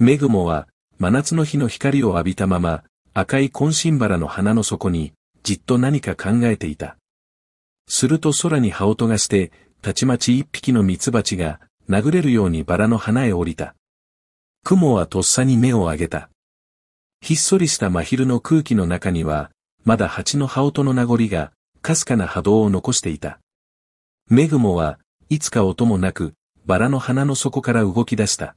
メグモは、真夏の日の光を浴びたまま、赤い根心バラの花の底に、じっと何か考えていた。すると空に羽音がして、たちまち一匹の蜜蜂が、殴れるようにバラの花へ降りた。雲はとっさに目を上げた。ひっそりした真昼の空気の中には、まだ蜂の羽音の名残が、かすかな波動を残していた。メグモは、いつか音もなく、バラの花の底から動き出した。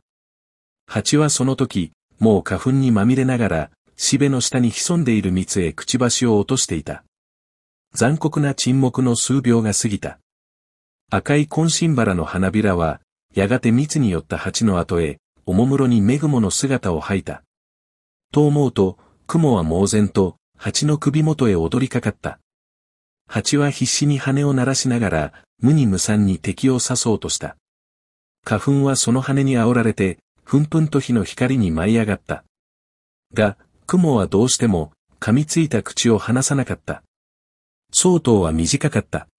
蜂はその時、もう花粉にまみれながら、しべの下に潜んでいる蜜へくちばしを落としていた。残酷な沈黙の数秒が過ぎた。赤い渾身バラの花びらは、やがて蜜に寄った蜂の後へ、おもむろにメグモの姿を吐いた。と思うと、雲は猛然と、蜂の首元へ踊りかかった。蜂は必死に羽を鳴らしながら、無に無散に敵を刺そうとした。花粉はその羽に煽られて、ふんぷんと火の光に舞い上がった。が、雲はどうしても、噛みついた口を離さなかった。相当は短かった。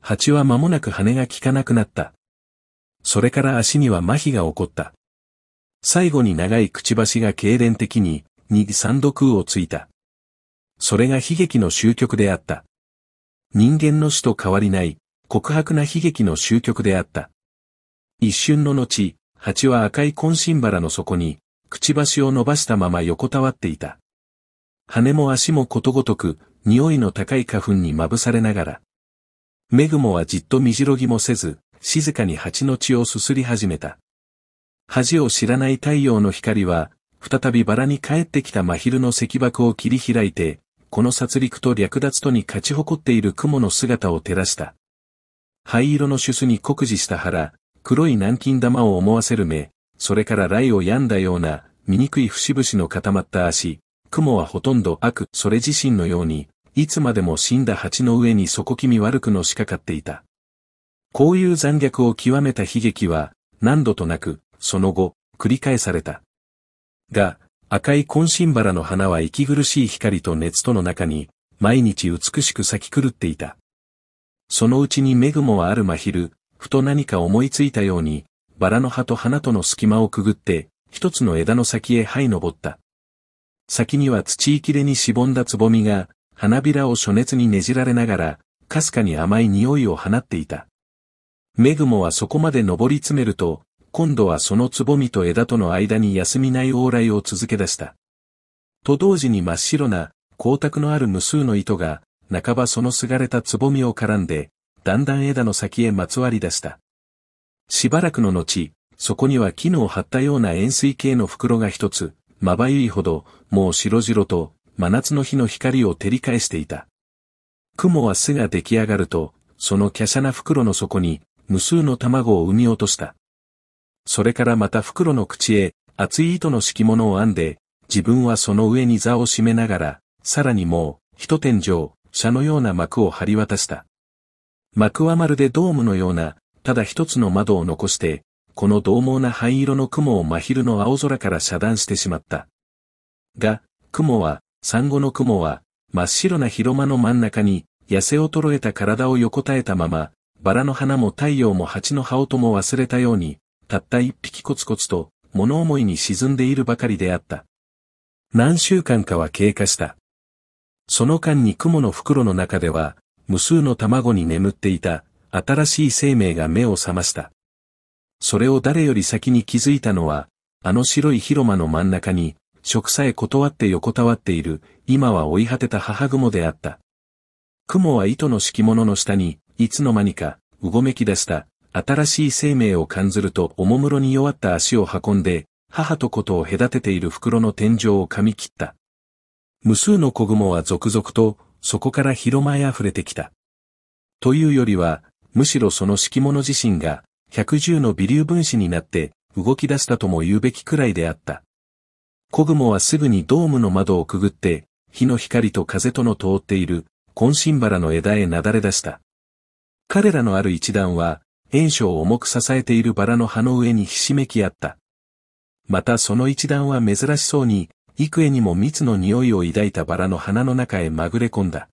蜂は間もなく羽が効かなくなった。それから足には麻痺が起こった。最後に長いくちばしが痙攣的に、に三度空をついた。それが悲劇の終局であった。人間の死と変わりない、告白な悲劇の終局であった。一瞬の後、蜂は赤い根芯腹の底に、くちばしを伸ばしたまま横たわっていた。羽も足もことごとく、匂いの高い花粉にまぶされながら。メグモはじっとみじろぎもせず、静かに蜂の血をすすり始めた。恥を知らない太陽の光は、再びバラに帰ってきた真昼の石爆を切り開いて、この殺戮と略奪とに勝ち誇っている雲の姿を照らした。灰色のシュスに酷似した腹、黒い南京玉を思わせる目、それから雷を病んだような、醜い節々の固まった足、雲はほとんど悪、それ自身のように、いつまでも死んだ蜂の上に底気味悪くのしかかっていた。こういう残虐を極めた悲劇は、何度となく、その後、繰り返された。が、赤い根心バラの花は息苦しい光と熱との中に、毎日美しく咲き狂っていた。そのうちにメグモはある真昼、ふと何か思いついたように、バラの葉と花との隙間をくぐって、一つの枝の先へ這い登った。先には土いきれにしぼんだつぼみが、花びらを暑熱にねじられながら、かすかに甘い匂いを放っていた。メグモはそこまで登り詰めると、今度はそのつぼみと枝との間に休みない往来を続け出した。と同時に真っ白な、光沢のある無数の糸が、半ばそのすがれたつぼみを絡んで、だんだん枝の先へまつわり出した。しばらくの後、そこには絹を張ったような円錐形の袋が一つ、まばゆいほど、もう白々と、真夏の日の光を照り返していた。雲は巣が出来上がると、その華奢な袋の底に、無数の卵を産み落とした。それからまた袋の口へ、厚い糸の敷物を編んで、自分はその上に座を締めながら、さらにもう、一天井、車のような幕を張り渡した。幕はまるでドームのような、ただ一つの窓を残して、この獰猛な灰色の雲を真昼の青空から遮断してしまった。が、雲は、産後の雲は、真っ白な広間の真ん中に、痩せ衰えた体を横たえたまま、バラの花も太陽も蜂の葉音も忘れたように、たった一匹コツコツと、物思いに沈んでいるばかりであった。何週間かは経過した。その間に雲の袋の中では、無数の卵に眠っていた、新しい生命が目を覚ました。それを誰より先に気づいたのは、あの白い広間の真ん中に、食さえ断って横たわっている、今は追い果てた母雲であった。雲は糸の敷物の下に、いつの間にか、うごめき出した、新しい生命を感ずるとおもむろに弱った足を運んで、母とことを隔てている袋の天井を噛み切った。無数の子雲は続々と、そこから広間へ溢れてきた。というよりは、むしろその敷物自身が、110の微粒分子になって動き出したとも言うべきくらいであった。小雲はすぐにドームの窓をくぐって、火の光と風との通っている、昆心シバラの枝へなだれ出した。彼らのある一段は、炎章を重く支えているバラの葉の上にひしめき合った。またその一段は珍しそうに、幾重にも蜜の匂いを抱いたバラの花の中へまぐれ込んだ。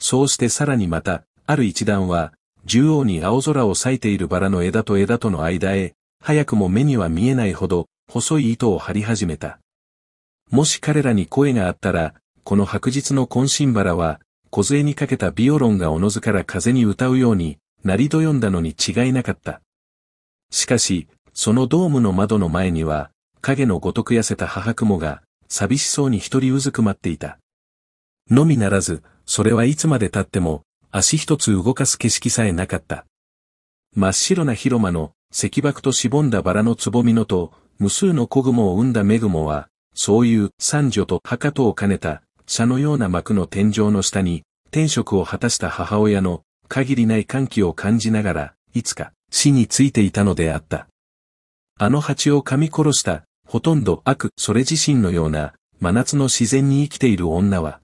そうしてさらにまた、ある一段は、縦横に青空を咲いているバラの枝と枝との間へ、早くも目には見えないほど、細い糸を張り始めた。もし彼らに声があったら、この白日の渾身バラは、小杖にかけたビオロンがおのずから風に歌うように、なりどよんだのに違いなかった。しかし、そのドームの窓の前には、影のごとく痩せた母雲が、寂しそうに一人うずくまっていた。のみならず、それはいつまで経っても、足一つ動かす景色さえなかった。真っ白な広間の、石爆としぼんだバラのつぼみのと、無数の小雲を生んだグ雲は、そういう三女と墓とを兼ねた、茶のような幕の天井の下に、天職を果たした母親の、限りない歓喜を感じながら、いつか、死についていたのであった。あの蜂を噛み殺した、ほとんど悪、それ自身のような、真夏の自然に生きている女は、